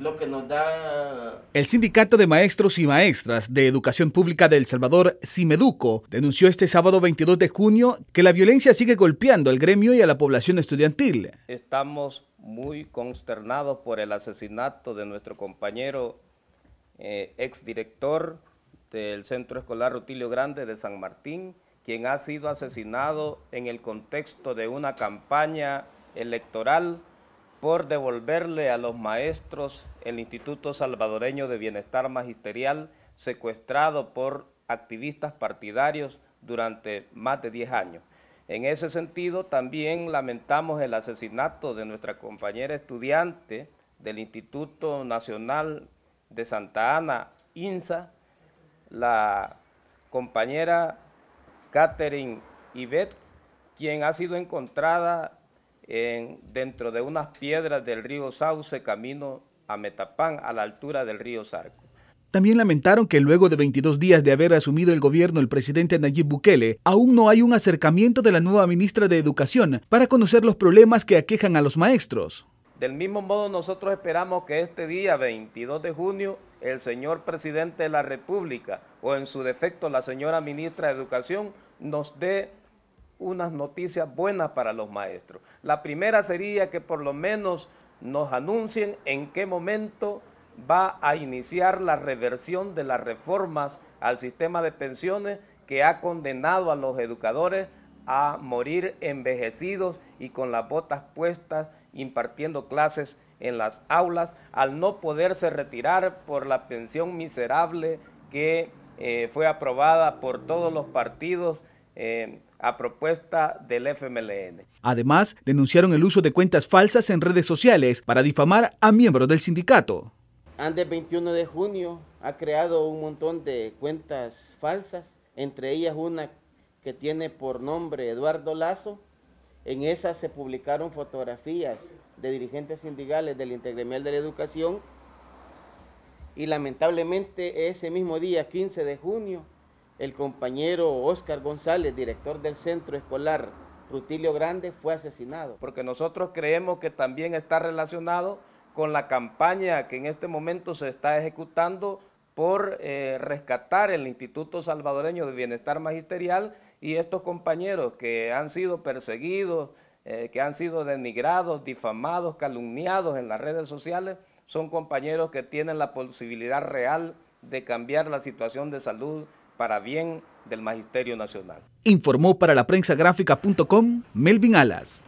lo que nos da... El Sindicato de Maestros y Maestras de Educación Pública de El Salvador, Simeduco, denunció este sábado 22 de junio que la violencia sigue golpeando al gremio y a la población estudiantil. Estamos muy consternados por el asesinato de nuestro compañero eh, exdirector del Centro Escolar Rutilio Grande de San Martín, quien ha sido asesinado en el contexto de una campaña electoral por devolverle a los maestros el Instituto Salvadoreño de Bienestar Magisterial secuestrado por activistas partidarios durante más de 10 años. En ese sentido, también lamentamos el asesinato de nuestra compañera estudiante del Instituto Nacional de Santa Ana, INSA, la compañera Catherine Ivet, quien ha sido encontrada dentro de unas piedras del río Sauce, camino a Metapán, a la altura del río Sarco. También lamentaron que luego de 22 días de haber asumido el gobierno el presidente Nayib Bukele, aún no hay un acercamiento de la nueva ministra de Educación para conocer los problemas que aquejan a los maestros. Del mismo modo, nosotros esperamos que este día 22 de junio el señor presidente de la República o en su defecto la señora ministra de Educación nos dé unas noticias buenas para los maestros. La primera sería que por lo menos nos anuncien en qué momento va a iniciar la reversión de las reformas al sistema de pensiones que ha condenado a los educadores a morir envejecidos y con las botas puestas impartiendo clases en las aulas al no poderse retirar por la pensión miserable que eh, fue aprobada por todos los partidos Em, a propuesta del FMLN. Además, denunciaron el uso de cuentas falsas en redes sociales para difamar a miembros del sindicato. Andes 21 de junio ha creado un montón de cuentas falsas, entre ellas una que tiene por nombre Eduardo Lazo. En esa se publicaron fotografías de dirigentes sindicales del Integremial de la Educación y lamentablemente ese mismo día, 15 de junio, el compañero Óscar González, director del centro escolar Rutilio Grande, fue asesinado. Porque nosotros creemos que también está relacionado con la campaña que en este momento se está ejecutando por eh, rescatar el Instituto Salvadoreño de Bienestar Magisterial y estos compañeros que han sido perseguidos, eh, que han sido denigrados, difamados, calumniados en las redes sociales, son compañeros que tienen la posibilidad real de cambiar la situación de salud para bien del Magisterio Nacional. Informó para la prensa gráfica.com Melvin Alas.